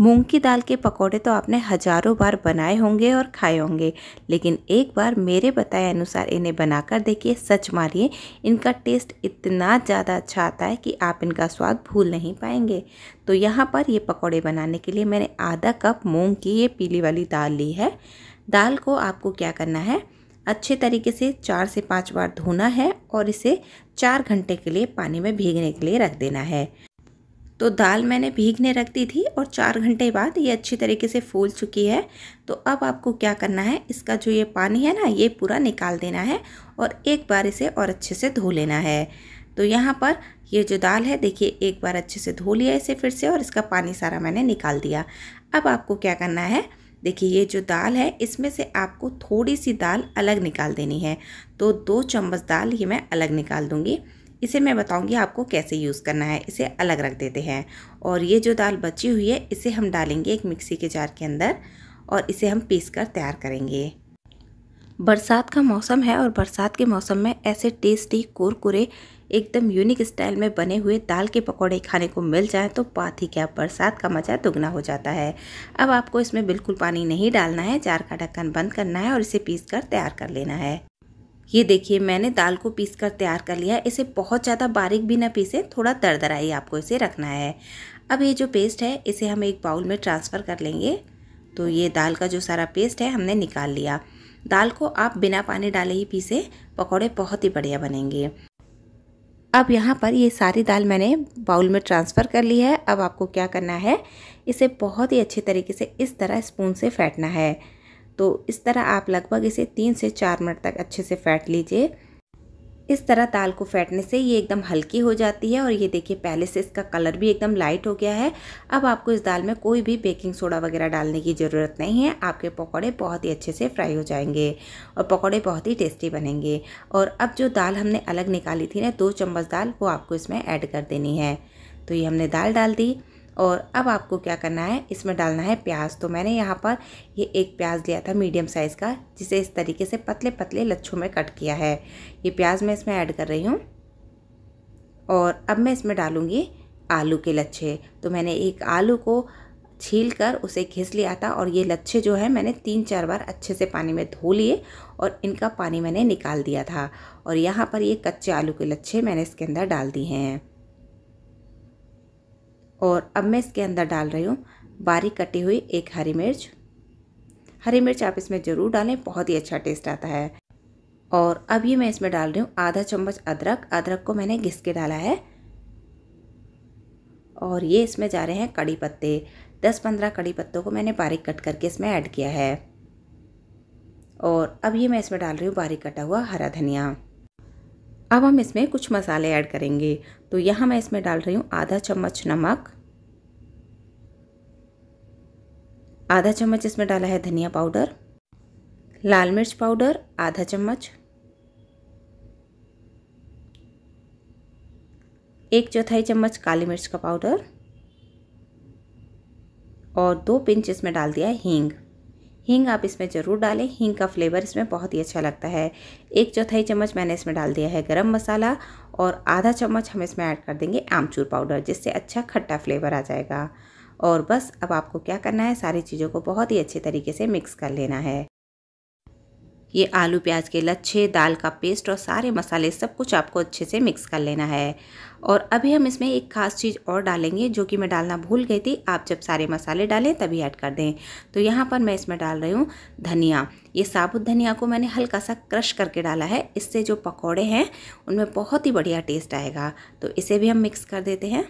मूंग की दाल के पकोड़े तो आपने हजारों बार बनाए होंगे और खाए होंगे लेकिन एक बार मेरे बताए अनुसार इन्हें बनाकर देखिए सच मारिए इनका टेस्ट इतना ज़्यादा अच्छा आता है कि आप इनका स्वाद भूल नहीं पाएंगे तो यहाँ पर ये पकोड़े बनाने के लिए मैंने आधा कप मूंग की ये पीली वाली दाल ली है दाल को आपको क्या करना है अच्छे तरीके से चार से पाँच बार धोना है और इसे चार घंटे के लिए पानी में भीगने के लिए रख देना है तो दाल मैंने भीगने रख दी थी और चार घंटे बाद ये अच्छी तरीके से फूल चुकी है तो अब आपको क्या करना है इसका जो ये पानी है ना ये पूरा निकाल देना है और एक बार इसे और अच्छे से धो लेना है तो यहाँ पर ये जो दाल है देखिए एक बार अच्छे से धो लिया इसे फिर से और इसका पानी सारा मैंने निकाल दिया अब आपको क्या करना है देखिए ये जो दाल है इसमें से आपको थोड़ी सी दाल अलग निकाल देनी है तो दो चम्मच दाल ये मैं अलग निकाल दूँगी इसे मैं बताऊंगी आपको कैसे यूज़ करना है इसे अलग रख देते हैं और ये जो दाल बची हुई है इसे हम डालेंगे एक मिक्सी के जार के अंदर और इसे हम पीस कर तैयार करेंगे बरसात का मौसम है और बरसात के मौसम में ऐसे टेस्टी कुरकुरे एकदम यूनिक स्टाइल में बने हुए दाल के पकौड़े खाने को मिल जाए तो बात ही क्या बरसात का मज़ा दुगना हो जाता है अब आपको इसमें बिल्कुल पानी नहीं डालना है जार का ढक्कन बंद करना है और इसे पीस कर तैयार कर लेना है ये देखिए मैंने दाल को पीस कर तैयार कर लिया इसे बहुत ज़्यादा बारीक भी ना पीसें थोड़ा दरदरा ही आपको इसे रखना है अब ये जो पेस्ट है इसे हम एक बाउल में ट्रांसफ़र कर लेंगे तो ये दाल का जो सारा पेस्ट है हमने निकाल लिया दाल को आप बिना पानी डाले ही पीसे पकौड़े बहुत ही बढ़िया बनेंगे अब यहाँ पर ये सारी दाल मैंने बाउल में ट्रांसफ़र कर ली है अब आपको क्या करना है इसे बहुत ही अच्छे तरीके से इस तरह स्पून से फेंटना है तो इस तरह आप लगभग इसे तीन से चार मिनट तक अच्छे से फैट लीजिए इस तरह दाल को फैटने से ये एकदम हल्की हो जाती है और ये देखिए पहले से इसका कलर भी एकदम लाइट हो गया है अब आपको इस दाल में कोई भी बेकिंग सोडा वगैरह डालने की ज़रूरत नहीं है आपके पकौड़े बहुत ही अच्छे से फ्राई हो जाएंगे और पकौड़े बहुत ही टेस्टी बनेंगे और अब जो दाल हमने अलग निकाली थी ना दो चम्मच दाल वो आपको इसमें ऐड कर देनी है तो ये हमने दाल डाल दी और अब आपको क्या करना है इसमें डालना है प्याज तो मैंने यहाँ पर ये एक प्याज लिया था मीडियम साइज़ का जिसे इस तरीके से पतले पतले लच्छों में कट किया है ये प्याज मैं इसमें ऐड कर रही हूँ और अब मैं इसमें डालूँगी आलू के लच्छे तो मैंने एक आलू को छील कर उसे घिस लिया था और ये लच्छे जो है मैंने तीन चार बार अच्छे से पानी में धो लिए और इनका पानी मैंने निकाल दिया था और यहाँ पर ये कच्चे आलू के लच्छे मैंने इसके अंदर डाल दिए हैं और अब मैं इसके अंदर डाल रही हूँ बारीक कटी हुई एक हरी मिर्च हरी मिर्च आप इसमें ज़रूर डालें बहुत ही अच्छा टेस्ट आता है और अब ये मैं इसमें डाल रही हूँ आधा चम्मच अदरक अदरक को मैंने घिस के डाला है और ये इसमें जा रहे हैं कड़ी पत्ते दस पंद्रह कड़ी पत्तों को मैंने बारीक कट करके इसमें ऐड किया है और अब ये मैं इसमें डाल रही हूँ बारीक कटा हुआ हरा धनिया अब हम इसमें कुछ मसाले ऐड करेंगे तो यहाँ मैं इसमें डाल रही हूँ आधा चम्मच नमक आधा चम्मच इसमें डाला है धनिया पाउडर लाल मिर्च पाउडर आधा चम्मच एक चौथाई चम्मच काली मिर्च का पाउडर और दो पिंच इसमें डाल दिया है हींग हींग आप इसमें ज़रूर डालें हींग का फ्लेवर इसमें बहुत ही अच्छा लगता है एक चौथाई चम्मच मैंने इसमें डाल दिया है गरम मसाला और आधा चम्मच हम इसमें ऐड कर देंगे आमचूर पाउडर जिससे अच्छा खट्टा फ्लेवर आ जाएगा और बस अब आपको क्या करना है सारी चीज़ों को बहुत ही अच्छे तरीके से मिक्स कर लेना है ये आलू प्याज के लच्छे दाल का पेस्ट और सारे मसाले सब कुछ आपको अच्छे से मिक्स कर लेना है और अभी हम इसमें एक खास चीज़ और डालेंगे जो कि मैं डालना भूल गई थी आप जब सारे मसाले डालें तभी ऐड कर दें तो यहाँ पर मैं इसमें डाल रही हूँ धनिया ये साबुत धनिया को मैंने हल्का सा क्रश करके डाला है इससे जो पकौड़े हैं उनमें बहुत ही बढ़िया टेस्ट आएगा तो इसे भी हम मिक्स कर देते हैं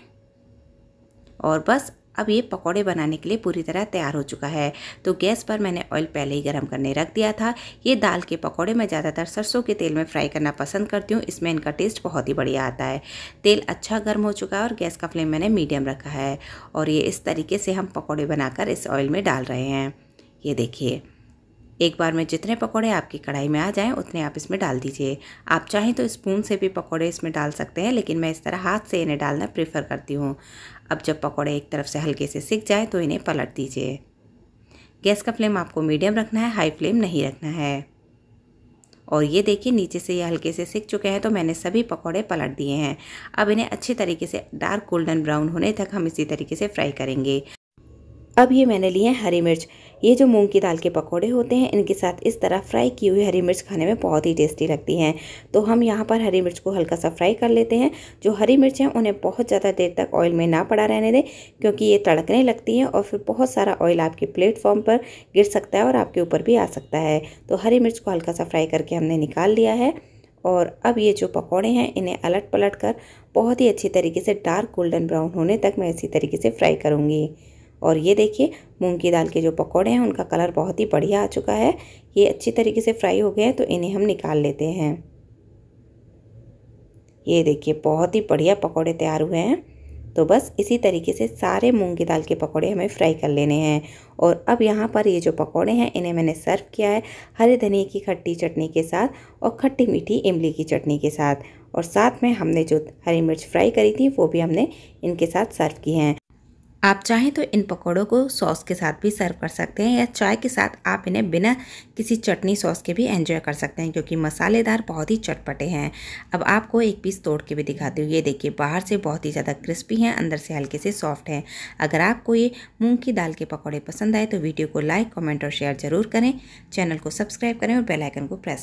और बस अब ये पकौड़े बनाने के लिए पूरी तरह तैयार हो चुका है तो गैस पर मैंने ऑयल पहले ही गर्म करने रख दिया था ये दाल के पकौड़े मैं ज़्यादातर सरसों के तेल में फ्राई करना पसंद करती हूँ इसमें इनका टेस्ट बहुत ही बढ़िया आता है तेल अच्छा गर्म हो चुका है और गैस का फ्लेम मैंने मीडियम रखा है और ये इस तरीके से हम पकौड़े बनाकर इस ऑयल में डाल रहे हैं ये देखिए एक बार में जितने पकौड़े आपकी कढ़ाई में आ जाएं उतने आप इसमें डाल दीजिए आप चाहें तो स्पून से भी पकौड़े इसमें डाल सकते हैं लेकिन मैं इस तरह हाथ से इन्हें डालना प्रेफर करती हूँ अब जब पकौड़े एक तरफ से हल्के से सिक जाएँ तो इन्हें पलट दीजिए गैस का फ्लेम आपको मीडियम रखना है हाई फ्लेम नहीं रखना है और ये देखिए नीचे से ये हल्के से सिक चुके हैं तो मैंने सभी पकौड़े पलट दिए हैं अब इन्हें अच्छे तरीके से डार्क गोल्डन ब्राउन होने तक हम इसी तरीके से फ्राई करेंगे अब ये मैंने लिए हैं हरी मिर्च ये जो मूंग की दाल के पकौड़े होते हैं इनके साथ इस तरह फ्राई की हुई हरी मिर्च खाने में बहुत ही टेस्टी लगती हैं तो हम यहाँ पर हरी मिर्च को हल्का सा फ्राई कर लेते हैं जो हरी मिर्च हैं उन्हें बहुत ज़्यादा देर तक ऑयल में ना पड़ा रहने दें क्योंकि ये तड़कने लगती हैं और फिर बहुत सारा ऑयल आपके प्लेटफॉर्म पर गिर सकता है और आपके ऊपर भी आ सकता है तो हरी मिर्च को हल्का सा फ्राई करके हमने निकाल लिया है और अब ये जो पकौड़े हैं इन्हें अलट पलट कर बहुत ही अच्छी तरीके से डार्क गोल्डन ब्राउन होने तक मैं इसी तरीके से फ्राई करूँगी और ये देखिए मूंग की दाल के जो पकौड़े हैं उनका कलर बहुत ही बढ़िया आ चुका है ये अच्छी तरीके से फ्राई हो गए हैं तो इन्हें हम निकाल लेते हैं ये देखिए बहुत ही बढ़िया पकौड़े तैयार हुए हैं तो बस इसी तरीके से सारे मूंग की दाल के पकौड़े हमें फ्राई कर लेने हैं और अब यहाँ पर ये जो पकौड़े हैं इन्हें मैंने सर्व किया है हरे धनिए की खट्टी चटनी के साथ और खट्टी मीठी इमली की चटनी के साथ और साथ में हमने जो हरी मिर्च फ्राई करी थी वो भी हमने इनके साथ सर्व की हैं आप चाहें तो इन पकौड़ों को सॉस के साथ भी सर्व कर सकते हैं या चाय के साथ आप इन्हें बिना किसी चटनी सॉस के भी एंजॉय कर सकते हैं क्योंकि मसालेदार बहुत ही चटपटे हैं अब आपको एक पीस तोड़ के भी दिखाती हूँ ये देखिए बाहर से बहुत ही ज़्यादा क्रिस्पी हैं अंदर से हल्के से सॉफ्ट हैं अगर आपको ये मूँग की दाल के पकौड़े पसंद आए तो वीडियो को लाइक कमेंट और शेयर ज़रूर करें चैनल को सब्सक्राइब करें और बेलाइकन को प्रेस